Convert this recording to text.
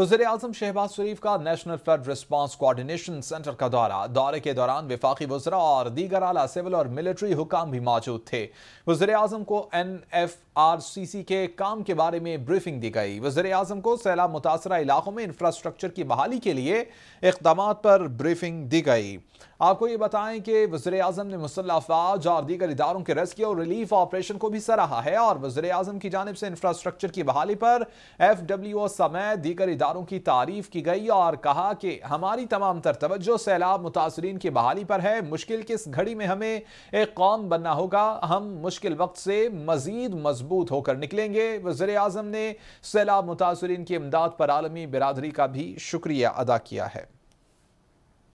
वजीर तो अजम शहबाज शरीफ का national flood response coordination centre का दौरा दौरे के दौरान विफाक वजरा और दीगर आला सिविल और मिलिट्री हुकाम भी मौजूद थे वजर अजम को N F R C C के काम के बारे में ब्रीफिंग दी गई वजर अजम को सैलाब मुतासर इलाकों में इंफ्रास्ट्रक्चर की बहाली के लिए इकदाम पर ब्रीफिंग दी गई आपको ये बताएं कि वजर अजम ने मुसल्ह अफवाज और दीगर इदारों के रेस्क्यू और रिलीफ ऑपरेशन को भी सराहा है और वजर अजम की जानब से इंफ्रास्ट्रक्चर की बहाली पर एफ डब्ल्यू ओ समेत दीगर इदारों इदारों की तारीफ की गई और कहा कि हमारी तमाम तर तवज्जो सैलाब मुतासरीन की बहाली पर है मुश्किल की घड़ी में हमें एक कौम बनना होगा हम मुश्किल वक्त से मजीद मजबूत होकर निकलेंगे वजर अजम ने सैलाब मुतासरीन की इमदाद पर आलमी बिरादरी का भी शुक्रिया अदा किया है